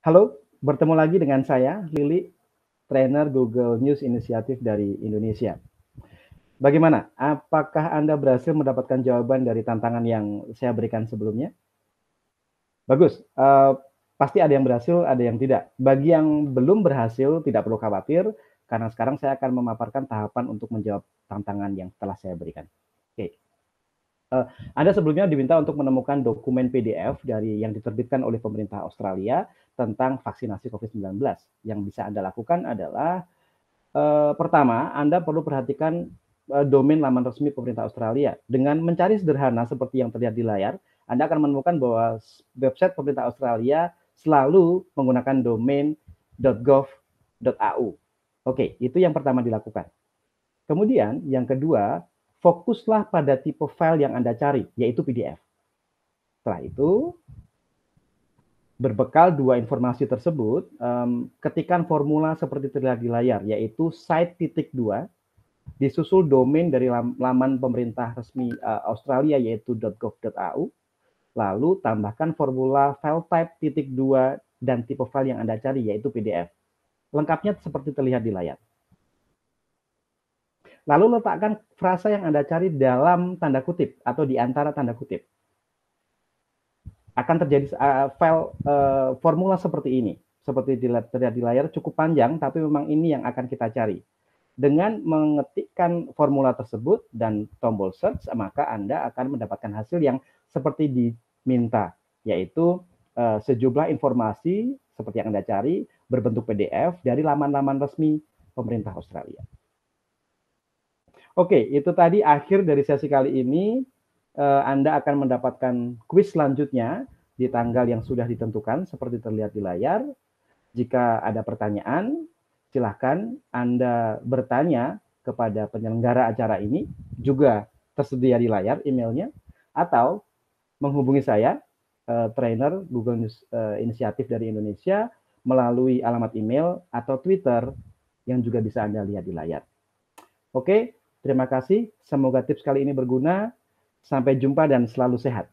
Halo, bertemu lagi dengan saya, Lili, trainer Google News Inisiatif dari Indonesia. Bagaimana? Apakah Anda berhasil mendapatkan jawaban dari tantangan yang saya berikan sebelumnya? Bagus, uh, pasti ada yang berhasil, ada yang tidak. Bagi yang belum berhasil, tidak perlu khawatir, karena sekarang saya akan memaparkan tahapan untuk menjawab tantangan yang telah saya berikan. Oke. Okay uh, Anda sebelumnya diminta untuk menemukan dokumen PDF dari yang diterbitkan oleh pemerintah Australia tentang vaksinasi COVID-19. Yang bisa Anda lakukan adalah uh, pertama, Anda perlu perhatikan uh, domain laman resmi pemerintah Australia. Dengan mencari sederhana seperti yang terlihat di layar, Anda akan menemukan bahwa website pemerintah Australia selalu menggunakan domain .gov.au. Oke, itu yang pertama dilakukan. Kemudian yang kedua, fokuslah pada tipe file yang Anda cari, yaitu PDF. Setelah itu, berbekal dua informasi tersebut, um, ketikan formula seperti terlihat di layar, yaitu site titik dua, disusul domain dari laman pemerintah resmi uh, Australia yaitu .gov.au, lalu tambahkan formula file type titik dua dan tipe file yang Anda cari yaitu PDF. Lengkapnya seperti terlihat di layar. Lalu letakkan frasa yang Anda cari dalam tanda kutip atau di antara tanda kutip. Akan terjadi uh, file uh, formula seperti ini. Seperti terlihat di layar cukup panjang, tapi memang ini yang akan kita cari. Dengan mengetikkan formula tersebut dan tombol search, maka Anda akan mendapatkan hasil yang seperti diminta, yaitu uh, sejumlah informasi seperti yang Anda cari berbentuk PDF dari laman-laman resmi pemerintah Australia. Oke, itu tadi akhir dari sesi kali ini. Eh, Anda akan mendapatkan kuis selanjutnya di tanggal yang sudah ditentukan seperti terlihat di layar. Jika ada pertanyaan, silahkan Anda bertanya kepada penyelenggara acara ini juga tersedia di layar emailnya atau menghubungi saya eh, trainer Google News eh, Inisiatif dari Indonesia melalui alamat email atau Twitter yang juga bisa Anda lihat di layar. Oke, Terima kasih. Semoga tips kali ini berguna. Sampai jumpa dan selalu sehat.